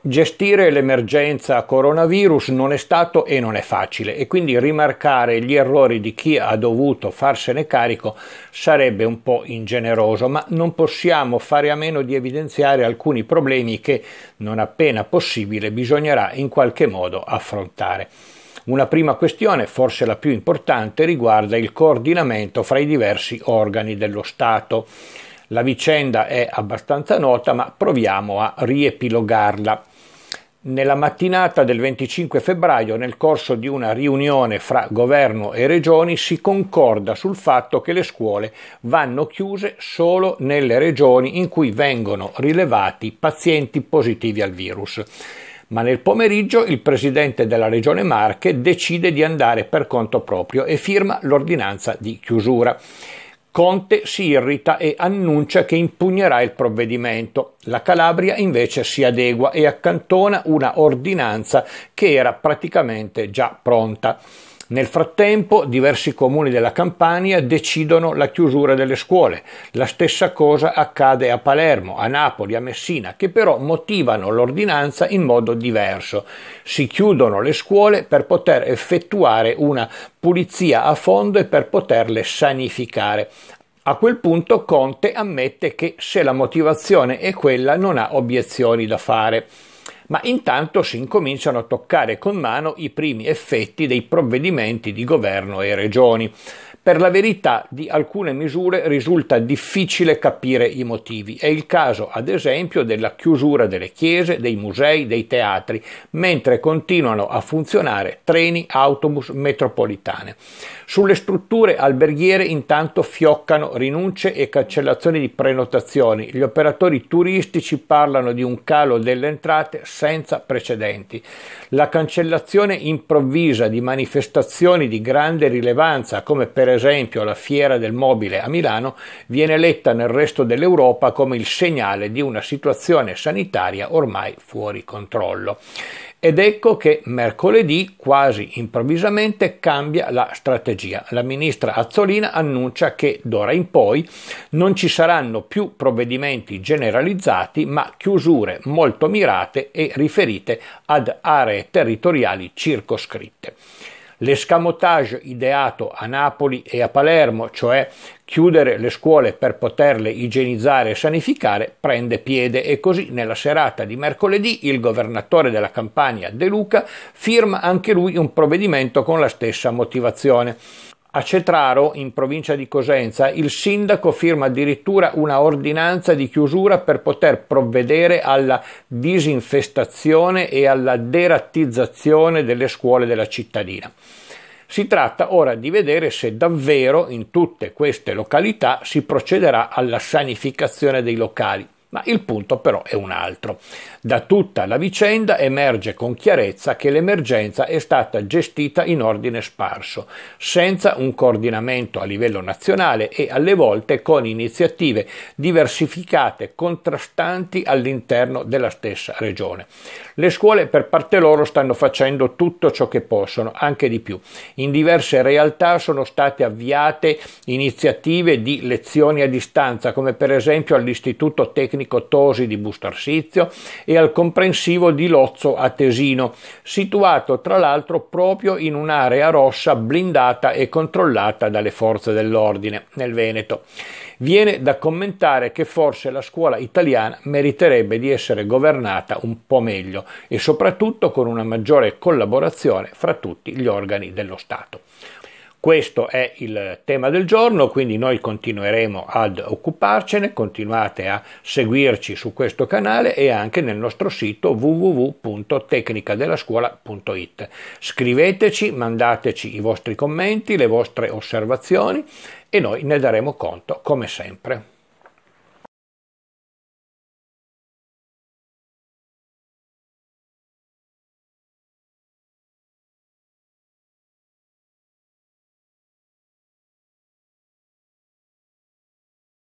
Gestire l'emergenza coronavirus non è stato e non è facile e quindi rimarcare gli errori di chi ha dovuto farsene carico sarebbe un po' ingeneroso, ma non possiamo fare a meno di evidenziare alcuni problemi che, non appena possibile, bisognerà in qualche modo affrontare. Una prima questione, forse la più importante, riguarda il coordinamento fra i diversi organi dello Stato. La vicenda è abbastanza nota, ma proviamo a riepilogarla. Nella mattinata del 25 febbraio, nel corso di una riunione fra governo e regioni, si concorda sul fatto che le scuole vanno chiuse solo nelle regioni in cui vengono rilevati pazienti positivi al virus. Ma nel pomeriggio il presidente della regione Marche decide di andare per conto proprio e firma l'ordinanza di chiusura. Conte si irrita e annuncia che impugnerà il provvedimento. La Calabria invece si adegua e accantona una ordinanza che era praticamente già pronta. Nel frattempo diversi comuni della Campania decidono la chiusura delle scuole. La stessa cosa accade a Palermo, a Napoli, a Messina, che però motivano l'ordinanza in modo diverso. Si chiudono le scuole per poter effettuare una pulizia a fondo e per poterle sanificare. A quel punto Conte ammette che se la motivazione è quella non ha obiezioni da fare ma intanto si incominciano a toccare con mano i primi effetti dei provvedimenti di governo e regioni. Per la verità di alcune misure risulta difficile capire i motivi. È il caso, ad esempio, della chiusura delle chiese, dei musei, dei teatri, mentre continuano a funzionare treni, autobus, metropolitane. Sulle strutture alberghiere intanto fioccano rinunce e cancellazioni di prenotazioni. Gli operatori turistici parlano di un calo delle entrate senza precedenti. La cancellazione improvvisa di manifestazioni di grande rilevanza, come per esempio esempio la fiera del mobile a Milano viene letta nel resto dell'Europa come il segnale di una situazione sanitaria ormai fuori controllo. Ed ecco che mercoledì, quasi improvvisamente, cambia la strategia. La ministra Azzolina annuncia che d'ora in poi non ci saranno più provvedimenti generalizzati, ma chiusure molto mirate e riferite ad aree territoriali circoscritte l'escamotage ideato a Napoli e a Palermo, cioè chiudere le scuole per poterle igienizzare e sanificare, prende piede e così nella serata di mercoledì il governatore della Campania De Luca firma anche lui un provvedimento con la stessa motivazione. A Cetraro, in provincia di Cosenza, il sindaco firma addirittura una ordinanza di chiusura per poter provvedere alla disinfestazione e alla derattizzazione delle scuole della cittadina. Si tratta ora di vedere se davvero in tutte queste località si procederà alla sanificazione dei locali. Ma il punto però è un altro. Da tutta la vicenda emerge con chiarezza che l'emergenza è stata gestita in ordine sparso, senza un coordinamento a livello nazionale e alle volte con iniziative diversificate contrastanti all'interno della stessa regione. Le scuole per parte loro stanno facendo tutto ciò che possono, anche di più. In diverse realtà sono state avviate iniziative di lezioni a distanza, come per esempio all'Istituto Tecnico tecnico Tosi di Bustarsizio e al comprensivo di Lozzo a Tesino, situato tra l'altro proprio in un'area rossa blindata e controllata dalle forze dell'ordine nel Veneto. Viene da commentare che forse la scuola italiana meriterebbe di essere governata un po' meglio e soprattutto con una maggiore collaborazione fra tutti gli organi dello Stato. Questo è il tema del giorno, quindi noi continueremo ad occuparcene, continuate a seguirci su questo canale e anche nel nostro sito www.tecnicadellascuola.it. Scriveteci, mandateci i vostri commenti, le vostre osservazioni e noi ne daremo conto come sempre.